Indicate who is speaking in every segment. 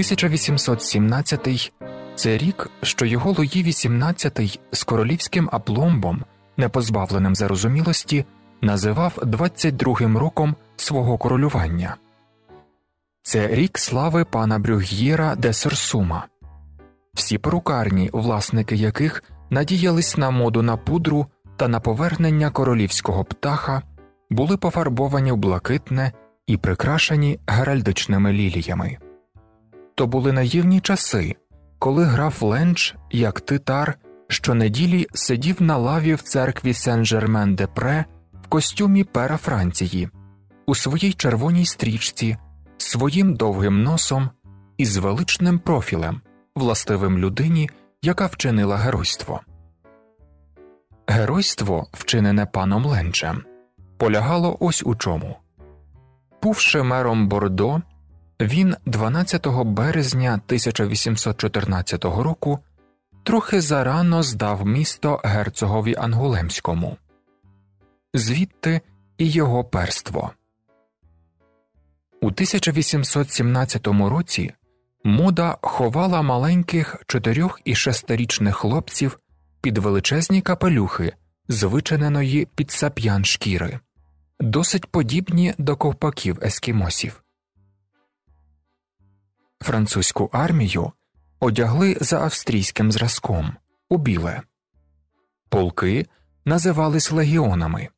Speaker 1: 1817 це рік, що його Луї XVIII з королівським апломбом, не позбавленим зарозумілості, називав 22-м роком свого королювання. Це рік слави пана Брюг'єра де Серсума, всі перукарні, власники яких надіялись на моду на пудру та на повернення королівського птаха, були пофарбовані в блакитне і прикрашені геральдичними ліліями. То були наївні часи, коли граф Ленч, як титар, щонеділі сидів на лаві в церкві Сен Жермен де Пре в костюмі пера Франції, у своїй червоній стрічці, своїм довгим носом і з величним профілем, властивим людині, яка вчинила геройство. Геройство, вчинене паном Ленчем, полягало ось у чому. Бувши мером Бордо він 12 березня 1814 року трохи зарано здав місто герцогові Ангулемському, звідти і його перство. У 1817 році мода ховала маленьких чотирьох і шестирічних хлопців під величезні капелюхи звичиненої під сап'ян шкіри, досить подібні до ковпаків ескімосів французьку армію одягли за австрійським зразком у біле, полки називались легіонами.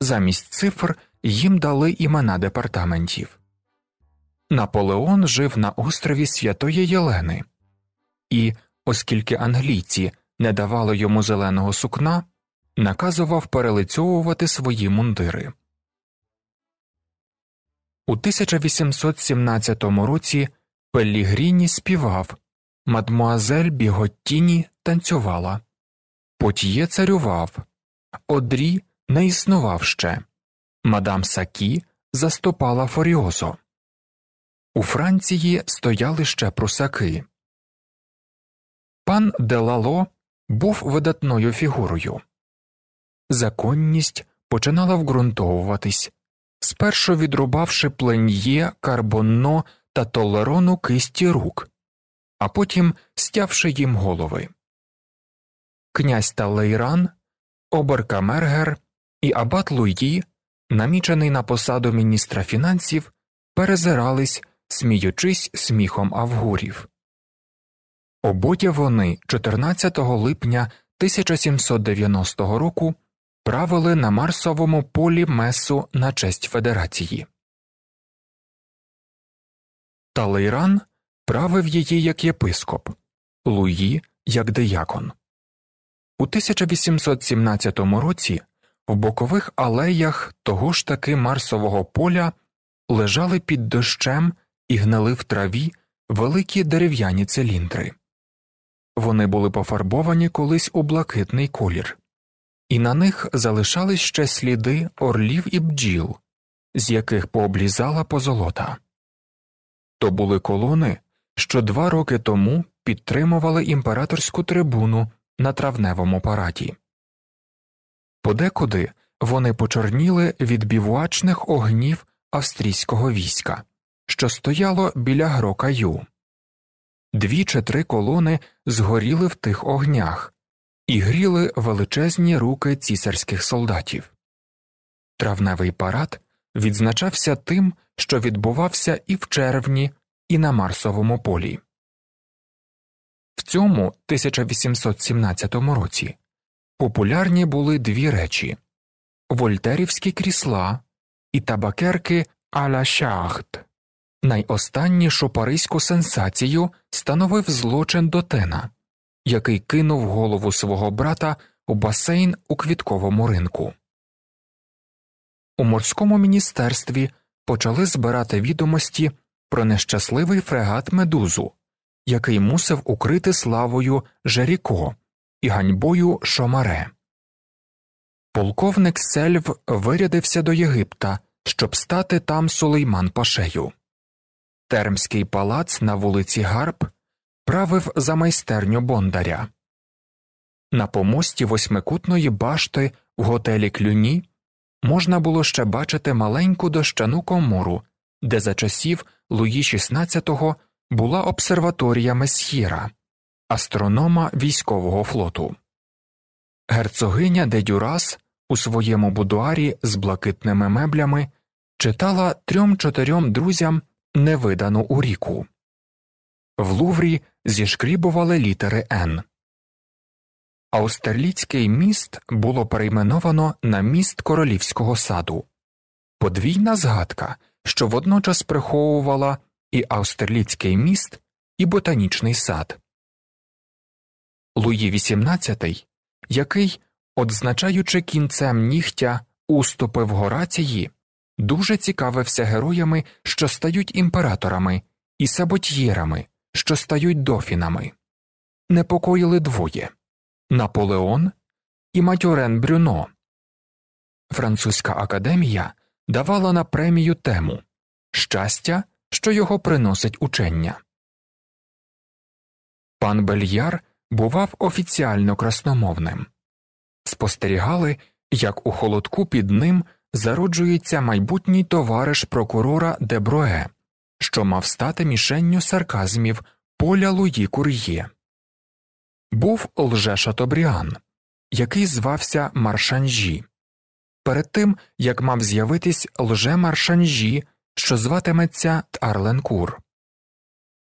Speaker 1: Замість цифр їм дали імена департаментів. Наполеон жив на острові Святої Єлени, і, оскільки англійці не давали йому зеленого сукна, наказував перелицьовувати свої мундири. У 1817 році Пелігріні співав, мадмуазель Біготтіні танцювала, Потьє царював, одрі не існував ще, мадам Сакі заступала Форіозо. У Франції стояли ще прусаки. Пан Делало був видатною фігурою. Законність починала вґрунтовуватись, спершу відрубавши плен'є карбонно та толерону кисті рук, а потім стявши їм голови. Князь Талейран, оберкамергер і абат Луї, намічений на посаду міністра фінансів, перезирались, сміючись сміхом авгурів. Обоє вони 14 липня 1790 року правили на Марсовому
Speaker 2: полі Месу на честь Федерації. Талейран правив її як єпископ, Луї як деякон.
Speaker 1: У 1817 році в бокових алеях того ж таки Марсового поля лежали під дощем і гнали в траві великі дерев'яні циліндри. Вони були пофарбовані колись у блакитний колір, і на них залишались ще сліди орлів і бджіл, з яких пооблізала позолота. То були колони, що два роки тому підтримували імператорську трибуну на травневому параді. Подекуди вони почорніли від бівуачних огнів австрійського війська, що стояло біля грока Ю. Дві чи три колони згоріли в тих огнях і гріли величезні руки цісарських солдатів. Травневий парад відзначався тим, що відбувався і в червні, і на Марсовому полі. В цьому 1817 році популярні були дві речі вольтерівські крісла і табакерки Аля Шахт. Найостаннішу паризьку сенсацію становив злочин Дотена, який кинув голову свого брата у басейн у квітковому ринку. У морському міністерстві почали збирати відомості про нещасливий фрегат медузу, який мусив укрити славою Жеріко і ганьбою Шомаре. Полковник сельв вирядився до Єгипта, щоб стати там сулейман пашею. Термський палац на вулиці Гарп правив за майстерню Бондаря. На помості восьмикутної башти в готелі Клюні можна було ще бачити маленьку дощану комору, де за часів Луї XVI була обсерваторія Месьєра, астронома військового флоту. Герцогиня де Дюрас у своєму будуарі з блакитними меблями читала трьом чотирьом друзям невидану уріку. В Луврі зішкрібували літери Н. Аустерліцький міст було перейменовано на міст королівського саду, подвійна згадка, що водночас приховувала і Аустерліцький міст, і ботанічний сад. Луї XVIII, який, одзначаючи кінцем нігтя уступи в горації, дуже цікавився героями, що стають імператорами, і саботьєрами, що стають дофінами, непокоїли двоє. Наполеон і Матюрен Брюно. Французька академія давала на премію тему Щастя, що його приносить учення. Пан Бельяр бував офіціально красномовним. Спостерігали, як у холодку під ним зароджується майбутній товариш прокурора Деброе, що мав стати мішенню сарказмів поля Луї Кур'є був лже Шатобріан, який звався Маршанжі. Перед тим як мав з'явитись лже Маршанжі, що зватиметься Тарленкур.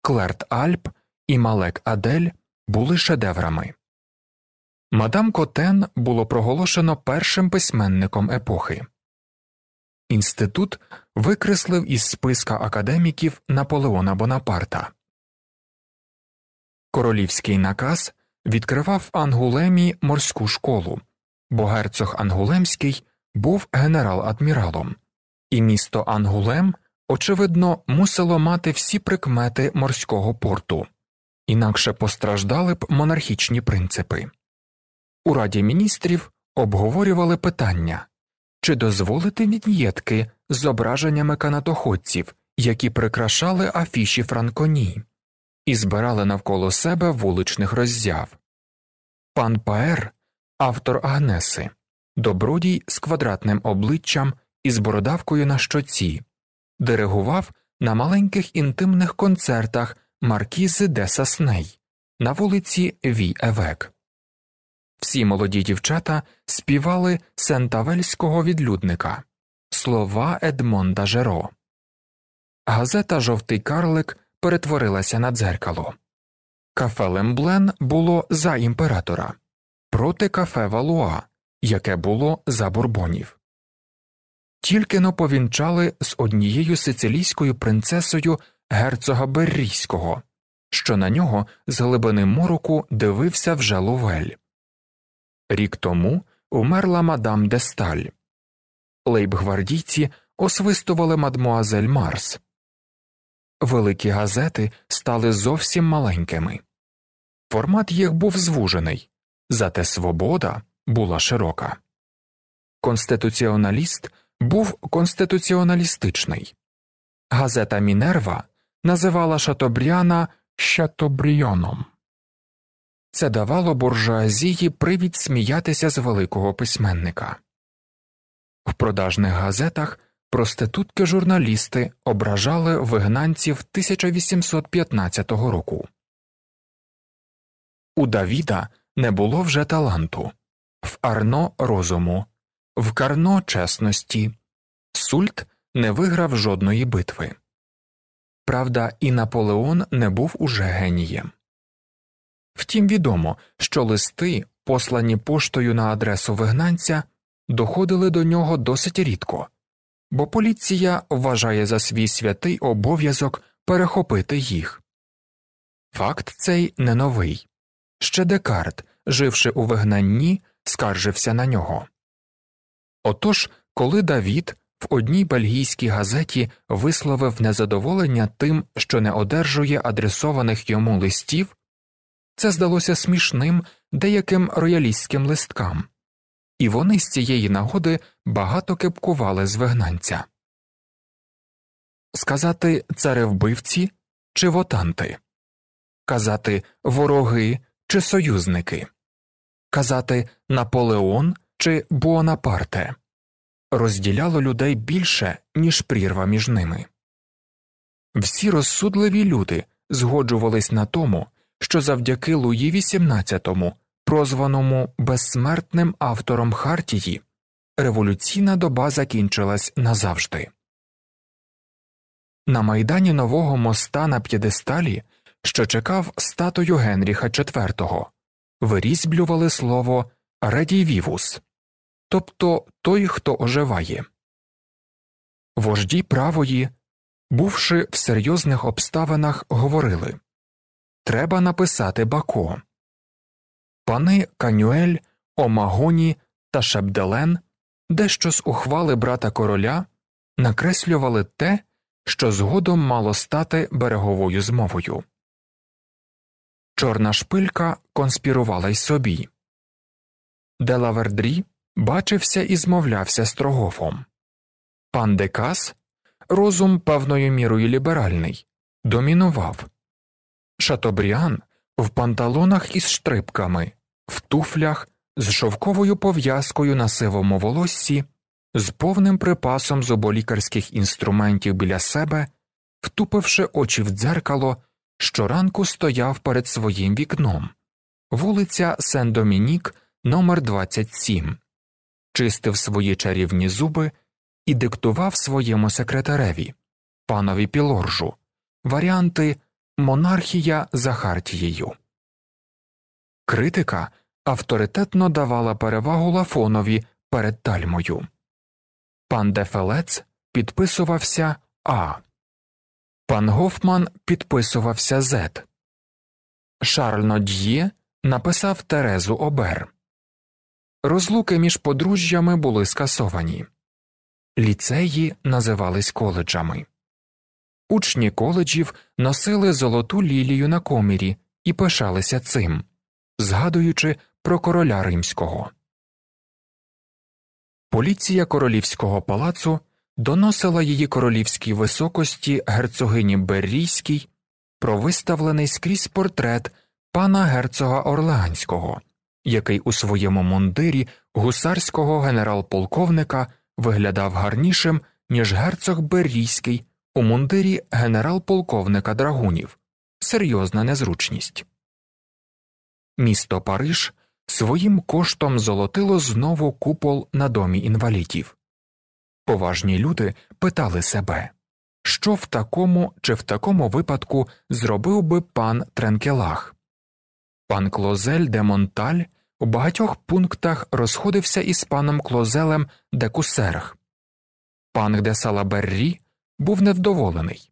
Speaker 1: Клерт Альп і Малек Адель були шедеврами. Мадам Котен було проголошено першим письменником епохи. Інститут викреслив із списка академіків Наполеона Бонапарта. Королівський наказ відкривав Ангулемі морську школу, бо герцог Ангулемський був генерал-адміралом, і місто Ангулем, очевидно, мусило мати всі прикмети морського порту, інакше постраждали б монархічні принципи. У Раді міністрів обговорювали питання чи дозволити від'єтки з зображеннями канатоходців, які прикрашали афіші Франконії і збирали навколо себе вуличних роззяв. Пан Паер, автор Агнеси, добродій з квадратним обличчям і з бородавкою на щоці, диригував на маленьких інтимних концертах Маркізи де Сасней на вулиці Ві Евек. Всі молоді дівчата співали сентавельського відлюдника слова Едмонда Жеро. Газета Жовтий Карлик перетворилася на дзеркало. Кафе Лемблен було за імператора проти кафе Валуа, яке було за Бурбонів. Тільки но повінчали з однією сицилійською принцесою герцога Беррійського, що на нього з глибини мороку дивився вже Лувель. Рік тому умерла мадам Десталь. Лейбгвардійці освистували мадмуазель Марс великі газети стали зовсім маленькими. Формат їх був звужений, зате свобода була широка. Конституціоналіст був конституціоналістичний. Газета Мінерва називала Шатобріана Шатобріоном. Це давало буржуазії привід сміятися з великого письменника. В продажних газетах проститутки журналісти ображали вигнанців 1815 року. У Давіда не було вже таланту, в Арно розуму, в Карно чесності, Сульт не виграв жодної битви. Правда, і Наполеон не був уже генієм. Втім, відомо, що листи, послані поштою на адресу вигнанця, доходили до нього досить рідко бо поліція вважає за свій святий обов'язок перехопити їх. Факт цей не новий. Ще Декарт, живши у вигнанні, скаржився на нього. Отож, коли Давід в одній бельгійській газеті висловив незадоволення тим, що не одержує адресованих йому листів, це здалося смішним деяким роялістським листкам і вони з цієї нагоди багато кепкували з вигнанця. Сказати царевбивці чи вотанти, казати вороги чи союзники, казати Наполеон чи Буонапарте розділяло людей більше, ніж прірва між ними. Всі розсудливі люди згоджувались на тому, що завдяки Луї XVIII прозваному безсмертним автором Хартії, революційна доба закінчилась назавжди. На майдані нового моста на п'єдесталі, що чекав статую Генріха IV, вирізблювали слово Радівівус, тобто той, хто оживає.
Speaker 2: Вожді правої, бувши в серйозних обставинах, говорили Треба написати Бако.
Speaker 1: Пани Канюель, Омагоні та Шебделен дещо з ухвали брата короля накреслювали те, що згодом мало стати береговою змовою. Чорна шпилька конспірувала й собі. Делавердрі бачився і змовлявся з Трогофом. Пан Декас, розум певною мірою ліберальний, домінував. Шатобріан в панталонах із штрипками, в туфлях, з шовковою пов'язкою на сивому волоссі, з повним припасом зуболікарських інструментів біля себе, втупивши очі в дзеркало, щоранку стояв перед своїм вікном, вулиця Сен-Домінік, номер 27 чистив свої чарівні зуби і диктував своєму секретареві, панові Пілоржу, варіанти Монархія за хартією. Критика авторитетно давала перевагу Лафонові перед тальмою. Пан Дефелец підписувався А. Пан Гофман підписувався З. Шарль Нод'є написав Терезу Обер. Розлуки між подружжями були скасовані. Ліцеї називались коледжами учні коледжів носили золоту лілію на комірі і пишалися цим, згадуючи про короля римського. Поліція королівського палацу доносила її королівській високості герцогині Беррійській про виставлений скрізь портрет пана герцога Орлеанського, який у своєму мундирі гусарського генерал-полковника виглядав гарнішим, ніж герцог Беррійський у мундирі генерал-полковника драгунів серйозна незручність. Місто Париж своїм коштом золотило знову купол на домі інвалідів. Поважні люди питали себе, що в такому чи в такому випадку зробив би пан Тренкелах. Пан Клозель де Монталь у багатьох пунктах розходився із паном Клозелем де Кусерх, пан де Салаберрі був невдоволений.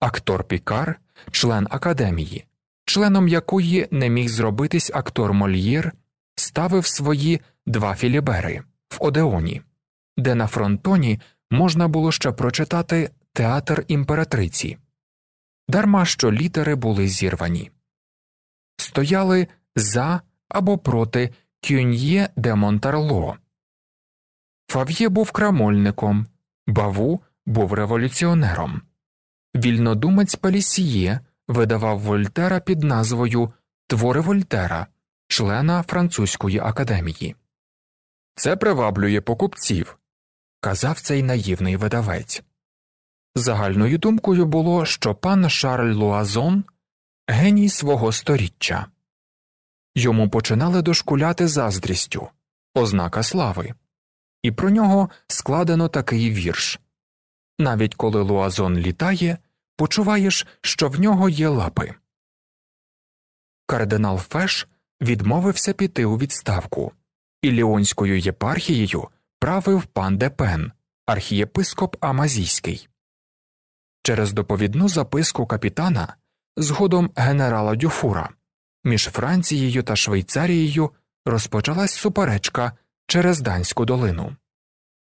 Speaker 1: Актор Пікар, член академії, членом якої не міг зробитись актор Мольєр, ставив свої два філібери в Одеоні, де на фронтоні можна було ще прочитати Театр імператриці. Дарма що літери були зірвані, стояли за або проти Кюньє де Монтарло. Фав'є був крамольником, баву був революціонером. Вільнодумець Пелісіє видавав Вольтера під назвою Твори Вольтера, члена Французької академії. Це приваблює покупців, казав цей наївний видавець. Загальною думкою було, що пан Шарль Луазон геній свого сторіччя. Йому починали дошкуляти заздрістю, ознака слави, і про нього складено такий вірш навіть коли луазон літає, почуваєш, що в нього є лапи. Кардинал Феш відмовився піти у відставку, і Ліонською єпархією правив пан Депен, архієпископ Амазійський. Через доповідну записку капітана згодом генерала Дюфура між Францією та Швейцарією розпочалась суперечка через Данську долину.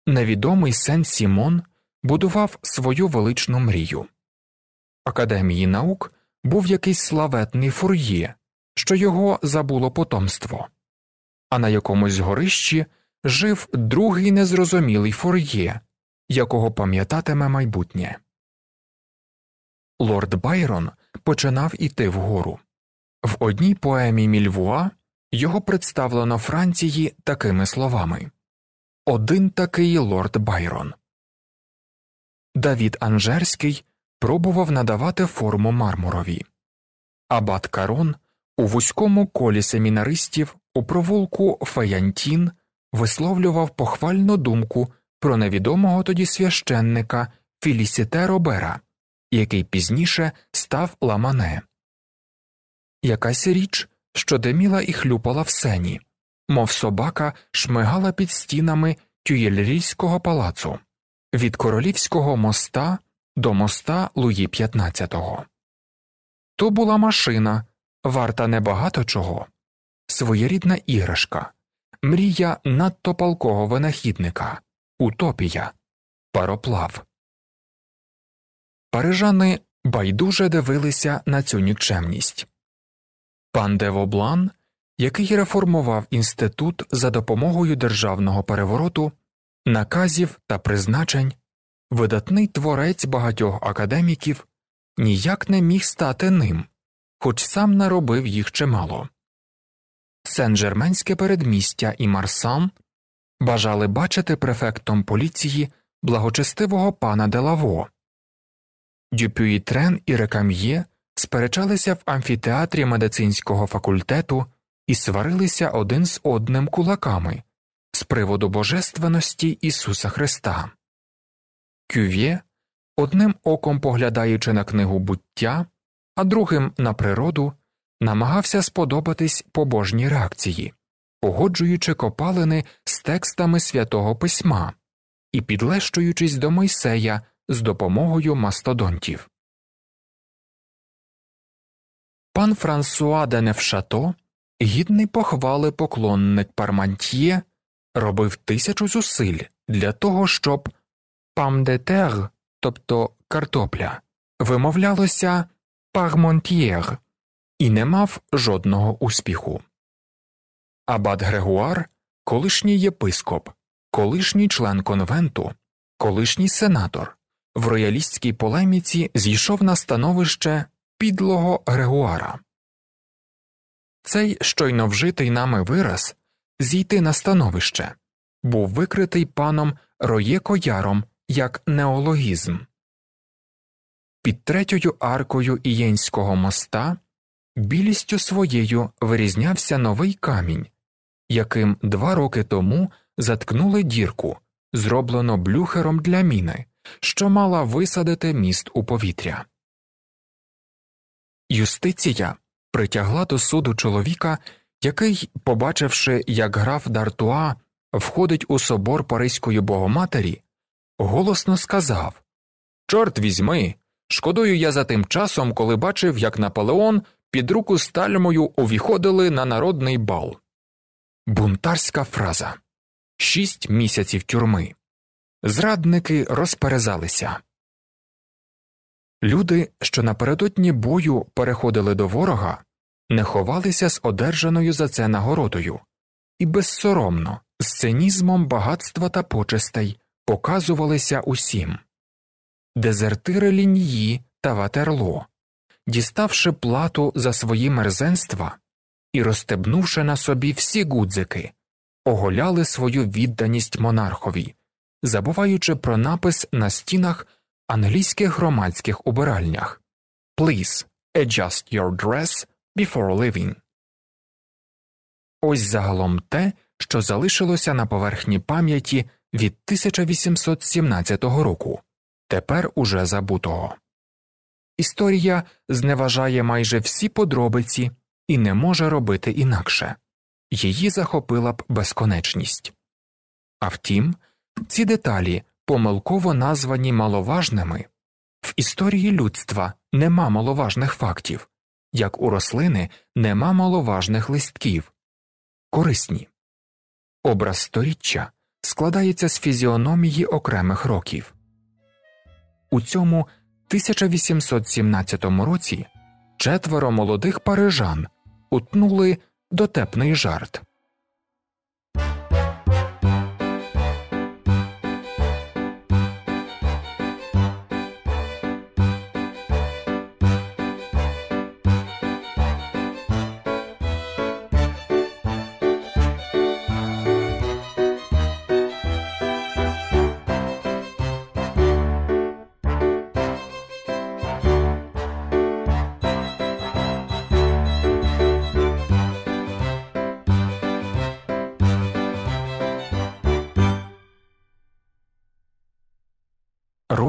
Speaker 1: Невідомий Сен Сімон будував свою величну мрію. Академії наук був якийсь славетний фур'є, що його забуло потомство, а на якомусь горищі жив другий незрозумілий фур'є, якого пам'ятатиме майбутнє. Лорд Байрон починав іти вгору. В одній поемі Мільвуа його представлено Франції такими словами Один такий лорд Байрон. Давід Анжерський пробував надавати форму мармурові, абат Карон у вузькому колі семінаристів у провулку Фаянтін висловлював похвальну думку про невідомого тоді священника Філісіте Робера, який пізніше став ламане. Якась річ, що диміла і хлюпала в сені, мов собака шмигала під стінами тюєльрійського палацу від королівського моста до моста Луї XV. То була машина, варта небагато чого, своєрідна іграшка, мрія надто палкого винахідника, утопія,
Speaker 2: пароплав. Парижани байдуже дивилися на цю нікчемність. Пан Девоблан, який
Speaker 1: реформував інститут за допомогою державного перевороту наказів та призначень, видатний творець багатьох академіків ніяк не міг стати ним, хоч сам наробив їх чимало. Сен-Жерменське передмістя і Марсан бажали бачити префектом поліції благочестивого пана Делаво. Дюпюїтрен і Рекам'є сперечалися в амфітеатрі медицинського факультету і сварилися один з одним кулаками, з приводу божественності Ісуса Христа. Кюв'є, одним оком поглядаючи на книгу буття, а другим на природу, намагався сподобатись побожній реакції, погоджуючи копалини з текстами святого письма і підлещуючись до Мойсея з допомогою мастодонтів. Пан Франсуа де Невшато, гідний похвали поклонник Пармантьє, робив тисячу зусиль для того, щоб памдетер, тобто картопля, вимовлялося пармонтьєр і не мав жодного успіху. Абат Грегуар, колишній єпископ, колишній член конвенту, колишній сенатор, в роялістській полеміці зійшов на становище підлого Грегуара. Цей щойно вжитий нами вираз зійти на становище, був викритий паном Роєко-Яром як неологізм. Під третьою аркою Ієнського моста білістю своєю вирізнявся новий камінь, яким два роки тому заткнули дірку, зроблено блюхером для міни, що мала висадити міст у повітря. Юстиція притягла до суду чоловіка який, побачивши, як граф Дартуа входить у собор Паризької Богоматері, голосно сказав Чорт візьми, шкодую я за тим часом, коли бачив, як Наполеон під руку стальмою увіходили на народний бал. Бунтарська фраза Шість місяців тюрми. Зрадники розперезалися. Люди, що напередодні бою переходили до ворога, не ховалися з одержаною за це нагородою і безсоромно, з цинізмом багатства та почестей показувалися усім. Дезертири лінії та ватерло, діставши плату за свої мерзенства і розстебнувши на собі всі гудзики, оголяли свою відданість монархові, забуваючи про напис на стінах англійських громадських убиральнях Please adjust your dress Before Living. Ось загалом те, що залишилося на поверхні пам'яті від 1817 року, тепер уже забутого. Історія зневажає майже всі подробиці і не може робити інакше її захопила б безконечність. А втім, ці деталі помилково названі маловажними в історії людства нема маловажних фактів як у рослини нема маловажних листків, корисні. Образ сторіччя складається з фізіономії окремих років. У цьому 1817 році четверо молодих парижан утнули дотепний жарт.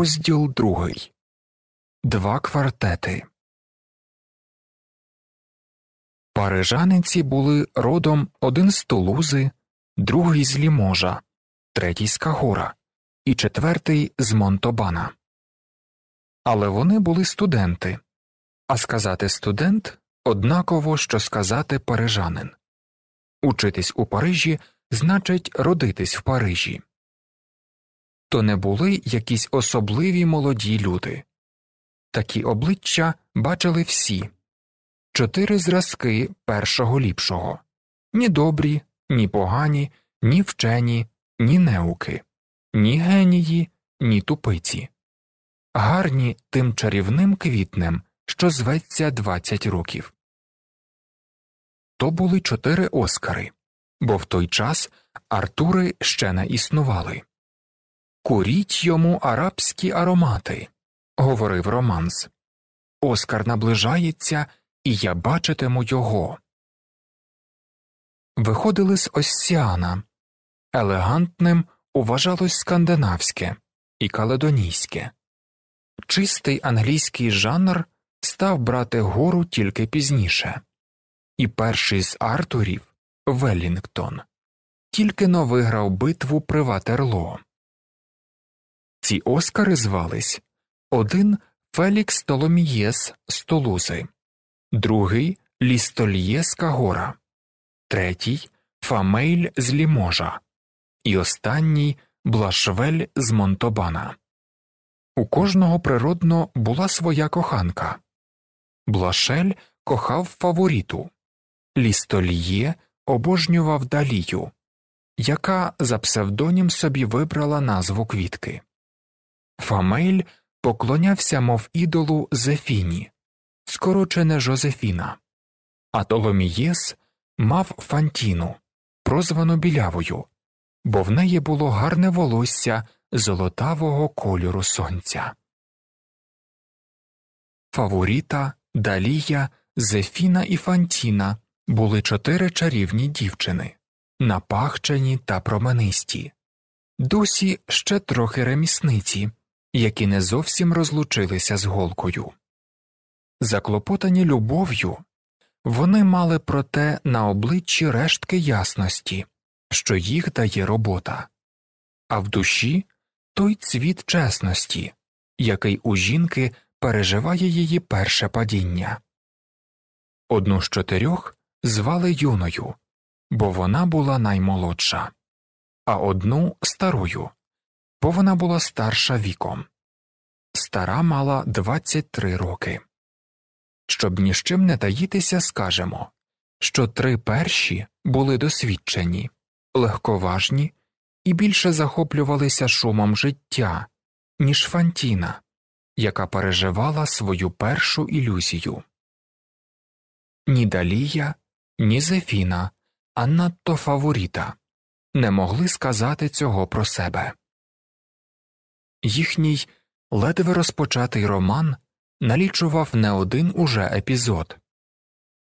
Speaker 2: Розділ другий Два квартети. Парижаниці були родом один з Тулузи, другий з Ліможа, третій з Кагора і
Speaker 1: четвертий з Монтобана. Але вони були студенти. А сказати студент однаково, що сказати парижанин. Учитись у Парижі значить родитись в Парижі то не були якісь особливі молоді люди. Такі обличчя бачили всі чотири зразки першого ліпшого ні добрі, ні погані, ні вчені, ні неуки, ні генії, ні тупиці, гарні тим чарівним квітнем, що
Speaker 2: зветься 20 років. То були чотири оскари, бо в той час Артури ще не існували.
Speaker 1: Куріть йому арабські аромати, говорив Романс. Оскар наближається, і я бачитиму його. Виходили з Осіана. Елегантним уважалось скандинавське і каледонійське. Чистий англійський жанр став брати гору тільки пізніше, і перший з Артурів Веллінгтон, тільки но виграв битву при Ватерло. Ці оскари звались один Фелікс Толомієс з Тулузи, другий Лістольє з Кагора, третій Фамейль з Ліможа і останній Блашвель з Монтобана. У кожного природно була своя коханка. Блашель кохав фаворіту, Лістольє обожнював далію, яка за псевдонім собі вибрала назву квітки. Фамель поклонявся, мов ідолу Зефіні, скорочене Жозефіна, а Толомієс мав Фантіну, прозвану білявою, бо в неї було гарне волосся золотавого кольору сонця. Фаворіта, Далія, Зефіна і Фантіна були чотири чарівні дівчини, напахчені та променисті, досі ще трохи ремісниці які не зовсім розлучилися з голкою. Заклопотані любов'ю вони мали проте на обличчі рештки ясності, що їх дає робота, а в душі той цвіт чесності, який у жінки переживає її перше падіння. Одну з чотирьох звали юною, бо вона була наймолодша, а одну старою, бо вона була старша віком. Стара мала 23 роки. Щоб нічим не таїтися, скажемо, що три перші були досвідчені, легковажні і більше захоплювалися шумом життя, ніж Фантіна, яка переживала свою першу ілюзію. Ні Далія, ні Зефіна, а надто Фаворіта не могли сказати цього про себе їхній ледве розпочатий роман налічував не один уже епізод,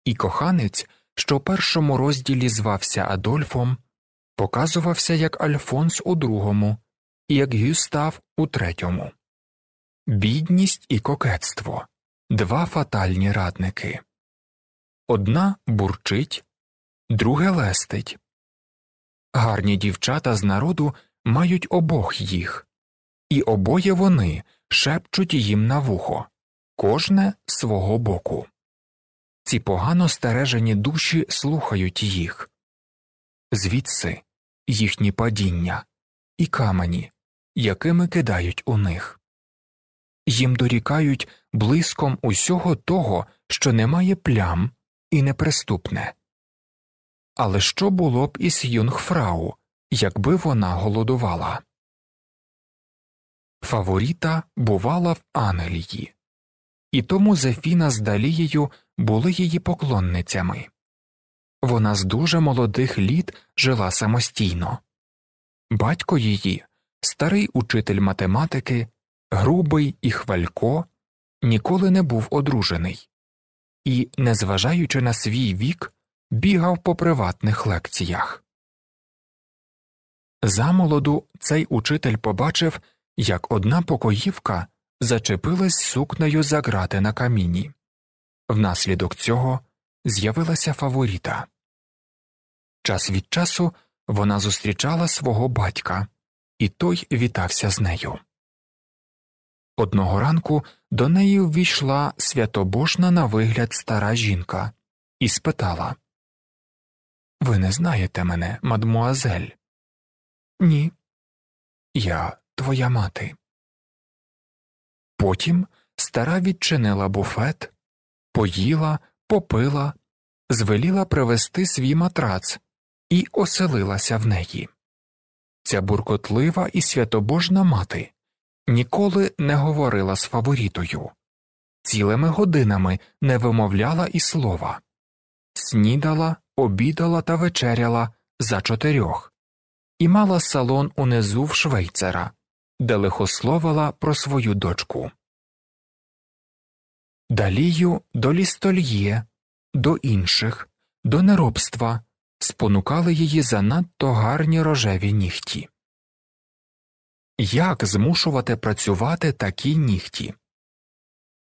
Speaker 1: і коханець, що в першому розділі звався Адольфом, показувався як Альфонс у другому і як Гюстав у третьому. Бідність і кокетство два фатальні радники. Одна бурчить, друге лестить. Гарні дівчата з народу мають обох їх, і обоє вони шепчуть їм на вухо, кожне свого боку. Ці погано стережені душі слухають їх, звідси їхні падіння і камені, якими кидають у них. Їм дорікають блиском усього того, що не має плям і неприступне. Але що було б із Юнгфрау, якби вона голодувала? фаворіта бувала в Ангелії, і тому Зефіна з Далією були її поклонницями. Вона з дуже молодих літ жила самостійно. Батько її, старий учитель математики, грубий і хвалько, ніколи не був одружений і, незважаючи на свій вік, бігав по приватних лекціях. Замолоду цей учитель побачив, як одна покоївка зачепилась сукнею за грати на каміні. Внаслідок цього з'явилася фаворіта. Час від часу вона зустрічала свого батька, і той вітався з нею. Одного ранку до неї ввійшла святобожна
Speaker 2: на вигляд стара жінка і спитала Ви не знаєте мене, мадмуазель? Ні. Я твоя мати. Потім стара відчинила буфет,
Speaker 1: поїла, попила, звеліла привезти свій матрац і оселилася в неї. Ця буркотлива і святобожна мати ніколи не говорила з фаворітою, цілими годинами не вимовляла і слова, снідала, обідала та вечеряла за чотирьох і мала салон унизу в швейцера де лихословила про свою дочку. Далію до лістольє, до інших, до неробства спонукали її занадто гарні рожеві нігті. Як змушувати працювати такі нігті?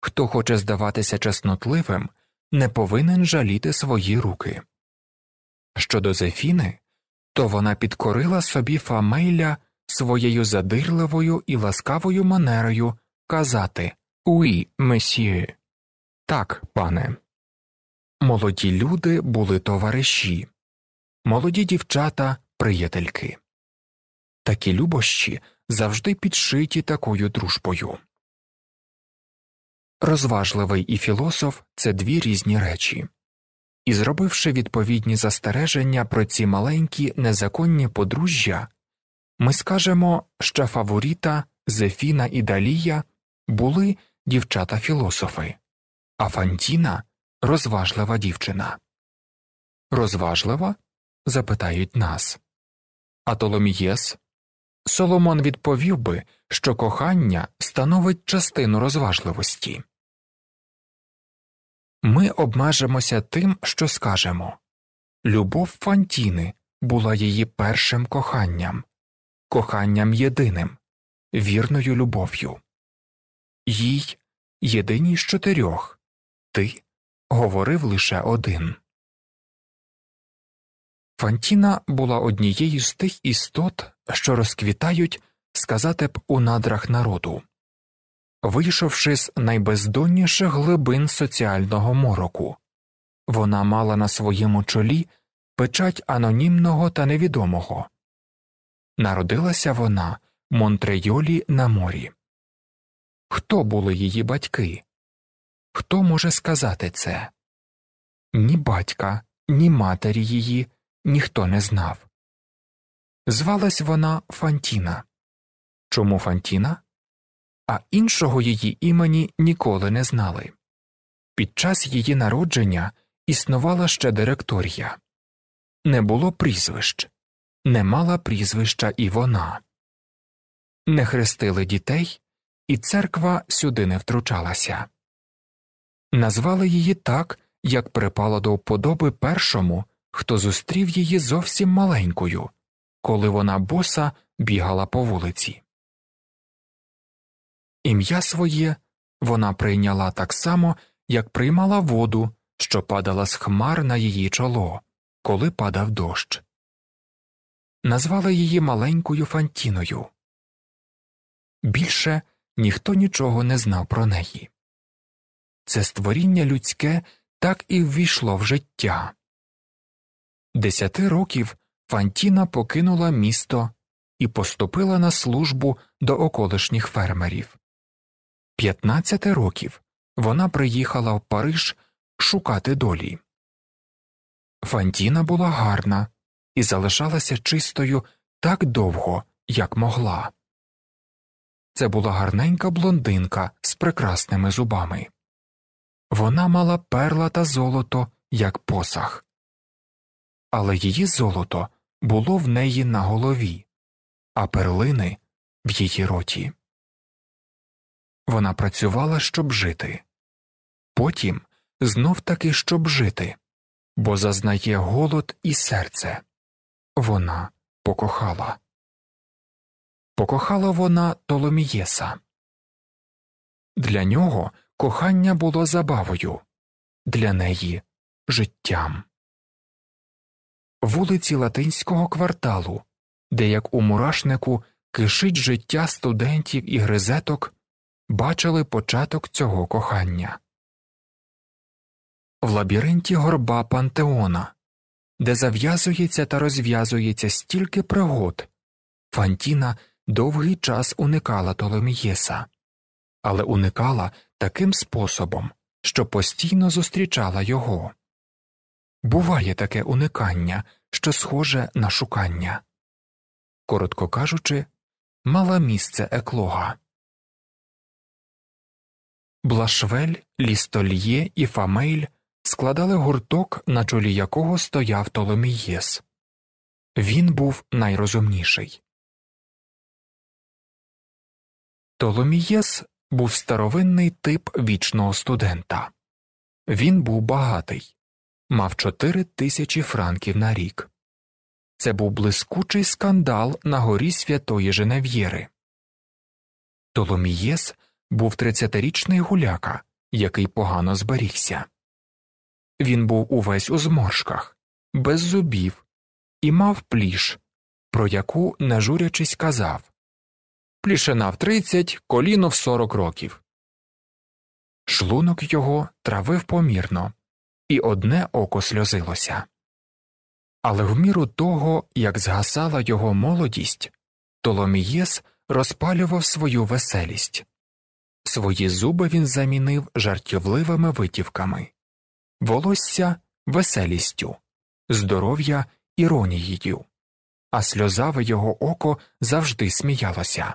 Speaker 1: Хто хоче здаватися чеснотливим, не повинен жаліти свої руки. Щодо Зефіни, то вона підкорила собі фамейля своєю задирливою і ласкавою манерою казати Уй, месію, Так, пане. Молоді люди були товариші, молоді дівчата приятельки. Такі любощі завжди підшиті такою дружбою. Розважливий і філософ це дві різні речі. І, зробивши відповідні застереження про ці маленькі незаконні подружжя, ми скажемо, що фаворіта Зефіна і Далія були дівчата філософи, а Фантіна розважлива дівчина. Розважлива? запитають нас. А Толомієс? Соломон відповів би, що кохання становить частину розважливості. Ми обмежимося тим, що скажемо любов Фантіни була її першим коханням, коханням єдиним,
Speaker 2: вірною любов'ю. Їй, єдиній з чотирьох, ти говорив лише один.
Speaker 1: Фантіна була однією з тих істот, що розквітають сказати б у надрах народу, вийшовши з найбездонніших глибин соціального мороку, вона мала на своєму чолі печать анонімного та невідомого, Народилася вона в Монтрейолі на морі. Хто були її батьки? Хто може сказати це? Ні батька, ні матері її ніхто
Speaker 2: не знав. Звалась вона Фантіна. Чому Фантіна? А іншого її імені ніколи не знали. Під
Speaker 1: час її народження існувала ще директорія не було прізвищ не мала прізвища і вона. Не хрестили дітей, і церква сюди не втручалася. Назвали її так, як припало до вподоби першому, хто зустрів її зовсім маленькою, коли вона боса бігала по вулиці. Ім'я своє вона прийняла так само, як приймала воду, що падала з хмар на її чоло, коли падав дощ.
Speaker 2: Назвала її маленькою Фантіною. Більше ніхто нічого не знав про неї. Це створіння
Speaker 1: людське так і ввійшло в життя. Десяти років Фантіна покинула місто і поступила на службу до околишніх фермерів. П'ятнадцяти років вона приїхала в Париж шукати долі. Фантіна була гарна, і залишалася чистою так довго, як могла. Це була гарненька блондинка з прекрасними зубами. Вона мала перла та золото, як посах, але її золото
Speaker 2: було в неї на голові, а перлини в її роті. Вона працювала, щоб жити, потім знов таки щоб жити, бо зазнає голод і серце вона покохала. Покохала вона Толомієса. Для нього кохання було забавою, для неї життям. Вулиці
Speaker 1: латинського кварталу, де як у мурашнику кишить життя студентів і гризеток, бачили початок цього кохання. В лабіринті горба Пантеона, де зав'язується та розв'язується стільки пригод. Фантіна довгий час уникала Толомієса, але уникала таким способом, що постійно зустрічала його. Буває таке уникання, що схоже
Speaker 2: на шукання. Коротко кажучи, мала місце еклога. Блашвель, Лістольє і Фамейль складали гурток, на чолі якого стояв Толомієс. Він був найрозумніший. Толомієс був старовинний тип вічного студента.
Speaker 1: Він був багатий, мав 4 тисячі франків на рік. Це був блискучий скандал на горі святої Женев'єри. Толомієс був 30-річний гуляка, який погано зберігся. Він був увесь у зморшках, без зубів і мав пліш, про яку, не журячись, казав Плішина в тридцять, коліно в сорок років. Шлунок його травив помірно, і одне око сльозилося. Але в міру того, як згасала його молодість, Толомієс розпалював свою веселість. Свої зуби він замінив жартівливими витівками волосся веселістю, здоров'я іронією, а сльозаве його око завжди сміялося.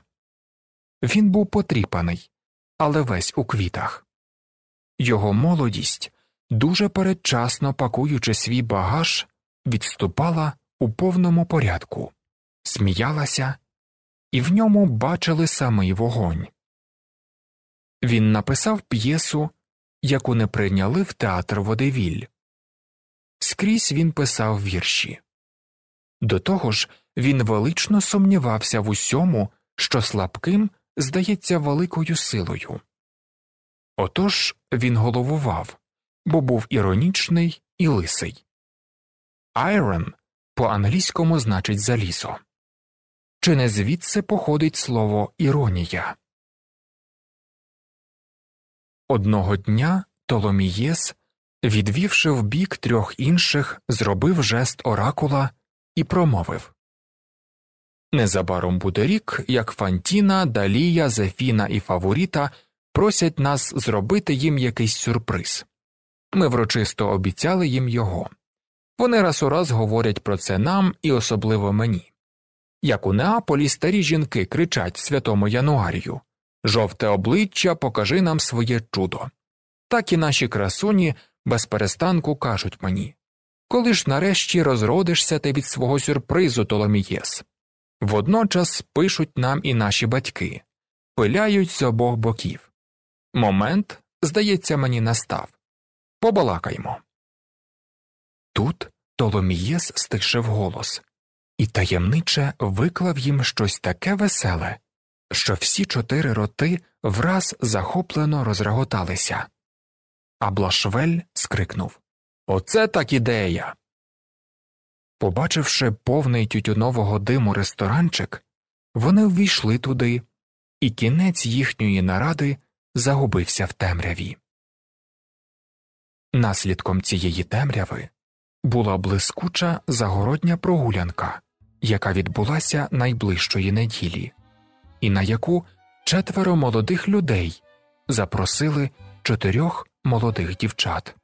Speaker 1: Він був потріпаний, але весь у квітах. Його молодість, дуже передчасно пакуючи свій багаж, відступала у повному порядку, сміялася, і в ньому бачили самий
Speaker 2: вогонь. Він написав п'єсу яку не прийняли в театр водевіль. Скрізь він писав вірші.
Speaker 1: До того ж, він велично сумнівався в усьому, що слабким здається великою силою. Отож він головував, бо був іронічний і лисий. Iron по
Speaker 2: англійському значить залізо. Чи не звідси походить слово іронія? Одного дня Толомієс, відвівши вбік трьох інших, зробив жест оракула
Speaker 1: і промовив Незабаром буде рік, як Фантіна, Далія, Зефіна і Фаворіта просять нас зробити їм якийсь сюрприз. Ми врочисто обіцяли їм його. Вони раз у раз говорять про це нам і особливо мені. Як у Неаполі старі жінки кричать святому Януарію жовте обличчя, покажи нам своє чудо. Так і наші красуні без перестанку кажуть мені коли ж нарешті розродишся ти від свого сюрпризу, Толомієс. Водночас пишуть нам і наші батьки, пиляють з обох боків. Момент, здається, мені настав. Побалакаймо. Тут Толомієс стишив голос і таємниче виклав їм щось таке веселе, що всі чотири роти враз захоплено розраготалися, а Блашвель скрикнув Оце так ідея. Побачивши повний тютюнового диму ресторанчик, вони ввійшли туди, і кінець їхньої наради загубився в темряві. Наслідком цієї темряви була блискуча загородня прогулянка, яка відбулася найближчої неділі і на яку четверо молодих людей запросили чотирьох молодих дівчат.